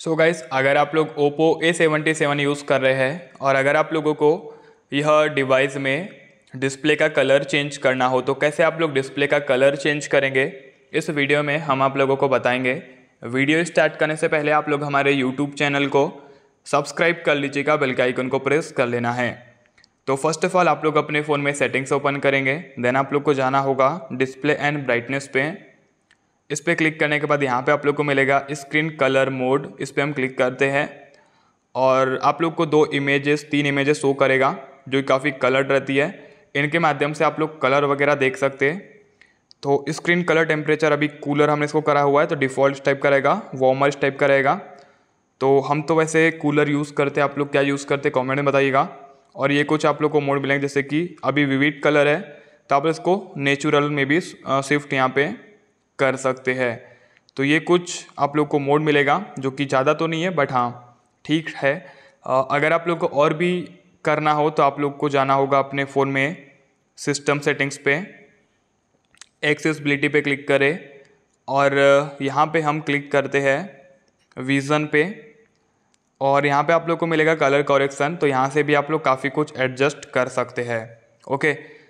सो so guys अगर आप लोग Oppo A seventy seven use कर रहे हैं और अगर आप लोगों को यह डिवाइस में डिस्प्ले का कलर चेंज करना हो तो कैसे आप लोग डिस्प्ले का कलर चेंज करेंगे इस वीडियो में हम आप लोगों को बताएंगे वीडियो स्टार्ट करने से पहले आप लोग हमारे यूट्यूब चैनल को सब्सक्राइब कर लीजिएगा बेलकाइकन आइकन को प्रेस कर लेना है तो फर्स्ट ऑफ ऑल आप लोग अपने फ़ोन में सेटिंग्स ओपन करेंगे देन आप लोग को जाना होगा डिस्प्ले एंड ब्राइटनेस पे इस पर क्लिक करने के बाद यहाँ पे आप लोग को मिलेगा स्क्रीन कलर मोड इस पर हम क्लिक करते हैं और आप लोग को दो इमेजेस तीन इमेजेस शो करेगा जो काफ़ी कलर्ड रहती है इनके माध्यम से आप लोग कलर वगैरह देख सकते हैं तो स्क्रीन कलर टेम्परेचर अभी कूलर हमने इसको करा हुआ है तो डिफ़ॉल्ट टाइप का रहेगा वार्मर टाइप का रहेगा तो हम तो वैसे कूलर यूज़ करते आप लोग क्या यूज़ करते कॉमेंट में बताइएगा और ये कुछ आप लोग को मोड मिलेंगे जैसे कि अभी विविड कलर है तो आप इसको नेचुरल में भी शिफ्ट यहाँ पर कर सकते हैं तो ये कुछ आप लोग को मोड मिलेगा जो कि ज़्यादा तो नहीं है बट हाँ ठीक है अगर आप लोग को और भी करना हो तो आप लोग को जाना होगा अपने फ़ोन में सिस्टम सेटिंग्स पे एक्सेसबिलिटी पे क्लिक करें और यहाँ पे हम क्लिक करते हैं विज़न पे और यहाँ पे आप लोग को मिलेगा कलर करेक्शन तो यहाँ से भी आप लोग काफ़ी कुछ एडजस्ट कर सकते हैं ओके